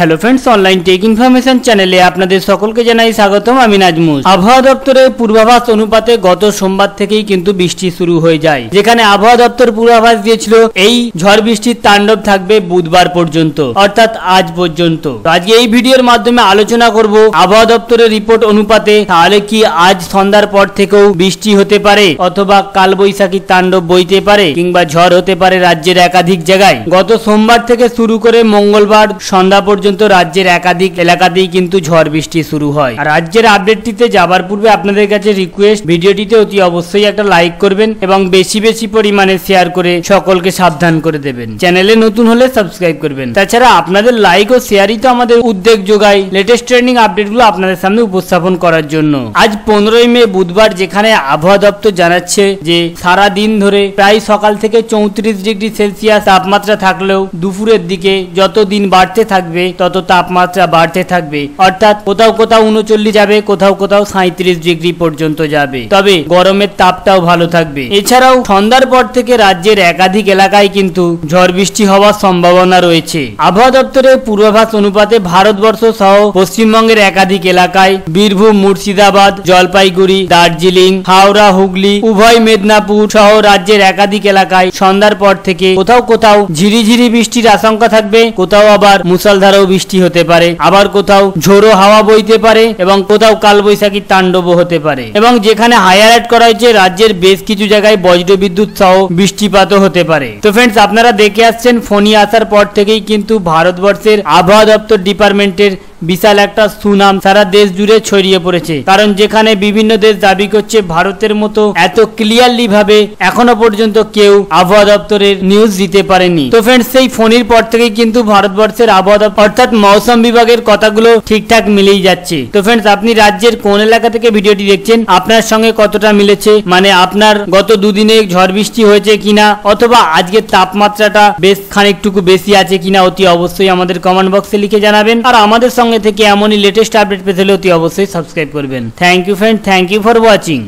hello friends online tech information চ্যানেলে আপনাদের সকলকে জানাই স্বাগতম আমি নাজমুল আবহাওয়া দপ্তরের পূর্বাভাস অনুপাতে গত সোমবার থেকেই কিন্তু বৃষ্টি শুরু হয়ে যায় যেখানে আবহাওয়া দপ্তর পূর্বাভাস দিয়েছিল এই ঝড় বৃষ্টির তাণ্ডব থাকবে বুধবার পর্যন্ত অর্থাৎ আজ পর্যন্ত আজকে এই ভিডিওর মাধ্যমে আলোচনা করব আবহাওয়া দপ্তরের রিপোর্ট অনুপাতে তাহলে কি আজ সন্ধ্যার পর থেকেও বৃষ্টি হতে পারে অথবা কালবৈশাখী তাণ্ডব বইতে পারে কিংবা ঝড় হতে পারে রাজ্যের একাধিক জায়গায় গত সোমবার থেকে শুরু করে মঙ্গলবার সন্ধ্যা পর্যন্ত পর্যন্ত রাজ্যের একাধিক এলাকাতেই কিন্তু ঝড় বৃষ্টি শুরু হয় আর রাজ্যের আপডেটটিতে যাবার পূর্বে আপনাদের কাছে রিকোয়েস্ট ভিডিওটিতে অতি অবশ্যই একটা লাইক করবেন এবং বেশি বেশি পরিমাণে শেয়ার করে সকলকে সাবধান করে দেবেন চ্যানেলে নতুন হলে সাবস্ক্রাইব করবেন তাছাড়া আপনাদের লাইক ও শেয়ারই তো আমাদের উদ্বেগ যোগায় লেটেস্ট ট্রেন্ডিং আপডেটগুলো আপনাদের সামনে উপস্থাপন করার জন্য আজ পনেরোই মে বুধবার যেখানে আবহাওয়া দপ্তর জানাচ্ছে যে সারা দিন ধরে প্রায় সকাল থেকে চৌত্রিশ ডিগ্রি সেলসিয়াস তাপমাত্রা থাকলেও দুপুরের দিকে যত দিন বাড়তে থাকবে তত তাপমাত্রা বাড়তে থাকবে অর্থাৎ কোথাও কোথাও উনচল্লিশ যাবে কোথাও কোথাও সাঁত্রিশ ডিগ্রি পর্যন্ত যাবে তবে গরমের তাপটাও ভালো থাকবে এছাড়াও সন্ধ্যার পর থেকে রাজ্যের একাধিক এলাকায় কিন্তু ঝড় বৃষ্টি হওয়ার সম্ভাবনা রয়েছে আবহাওয়া দপ্তরের পূর্বাভাস অনুপাতে ভারতবর্ষ সহ পশ্চিমবঙ্গের একাধিক এলাকায় বীরভূম মুর্শিদাবাদ জলপাইগুড়ি দার্জিলিং হাওড়া হুগলি উভয় মেদিনীপুর সহ রাজ্যের একাধিক এলাকায় সন্ধ্যার পর থেকে কোথাও কোথাও ঝিরিঝিরি বৃষ্টির আশঙ্কা থাকবে কোথাও আবার মুসলধারেও বৃষ্টি হতে পারে আবার কোথাও ঝোড়ো হাওয়া বইতে পারে এবং কোথাও কালবৈশাখীর তাণ্ডব হতে পারে এবং যেখানে হাই অ্যালার্ট করা হয়েছে রাজ্যের বেশ কিছু জায়গায় বজ্রবিদ্যুৎ সহ বৃষ্টিপাতও হতে পারে তো ফ্রেন্ডস আপনারা দেখে আসছেন ফোনি আসার পর থেকেই কিন্তু ভারতবর্ষের আবহাওয়া দপ্তর ডিপার্টমেন্টের বিশাল একটা সুনাম সারা দেশ জুড়ে ছড়িয়ে পড়েছে কারণ যেখানে বিভিন্ন দেশ দাবি করছে ভারতের মতো এত ক্লিয়ারলি ভাবে এখনো পর্যন্ত কেউ আবহাওয়া দপ্তরের নিউজ দিতে পারেনি তো ফ্রেন্ডস সেই ফোনের পর থেকে কিন্তু ভারতবর্ষের আবহাওয়া অর্থাৎ মৌসুম বিভাগের কথাগুলো ঠিকঠাক মিলেই যাচ্ছে তো ফ্রেন্ডস আপনি রাজ্যের কোন এলাকা থেকে ভিডিওটি দেখছেন আপনার সঙ্গে কতটা মিলেছে মানে আপনার গত দুদিনে ঝড় বৃষ্টি হয়েছে কিনা অথবা আজকের তাপমাত্রাটা বেশ খানিকটুকু বেশি আছে কিনা অতি অবশ্যই আমাদের কমেন্ট বক্সে লিখে জানাবেন আর আমাদের সঙ্গে সঙ্গে থেকে এমনই লেটেস্ট আপডেট পেতে হলে অতি অবশ্যই সাবস্ক্রাইব করবেন thank you friend thank you for watching